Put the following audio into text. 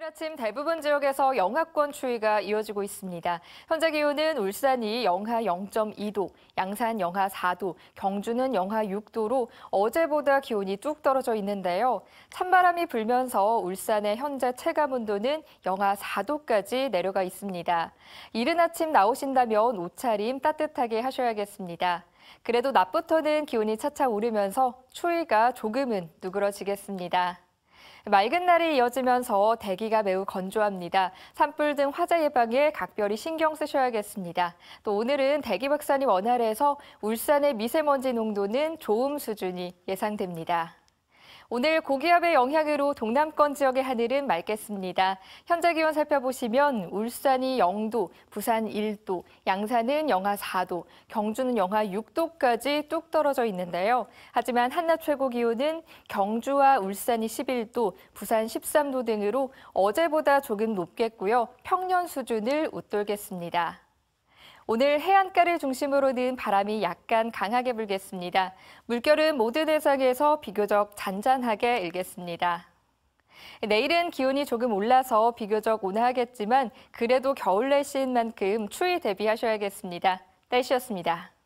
오늘 아침 대부분 지역에서 영하권 추위가 이어지고 있습니다. 현재 기온은 울산이 영하 0.2도, 양산 영하 4도, 경주는 영하 6도로 어제보다 기온이 뚝 떨어져 있는데요. 찬바람이 불면서 울산의 현재 체감 온도는 영하 4도까지 내려가 있습니다. 이른 아침 나오신다면 옷차림 따뜻하게 하셔야겠습니다. 그래도 낮부터는 기온이 차차 오르면서 추위가 조금은 누그러지겠습니다. 맑은 날이 이어지면서 대기가 매우 건조합니다. 산불 등 화재 예방에 각별히 신경 쓰셔야겠습니다. 또 오늘은 대기 박산이 원활해서 울산의 미세먼지 농도는 좋음 수준이 예상됩니다. 오늘 고기압의 영향으로 동남권 지역의 하늘은 맑겠습니다. 현재 기온 살펴보시면 울산이 0도, 부산 1도, 양산은 영하 4도, 경주는 영하 6도까지 뚝 떨어져 있는데요. 하지만 한낮 최고 기온은 경주와 울산이 11도, 부산 13도 등으로 어제보다 조금 높겠고요. 평년 수준을 웃돌겠습니다. 오늘 해안가를 중심으로는 바람이 약간 강하게 불겠습니다. 물결은 모든 해상에서 비교적 잔잔하게 일겠습니다. 내일은 기온이 조금 올라서 비교적 온화하겠지만 그래도 겨울 날씨인 만큼 추위 대비하셔야겠습니다. 날씨였습니다.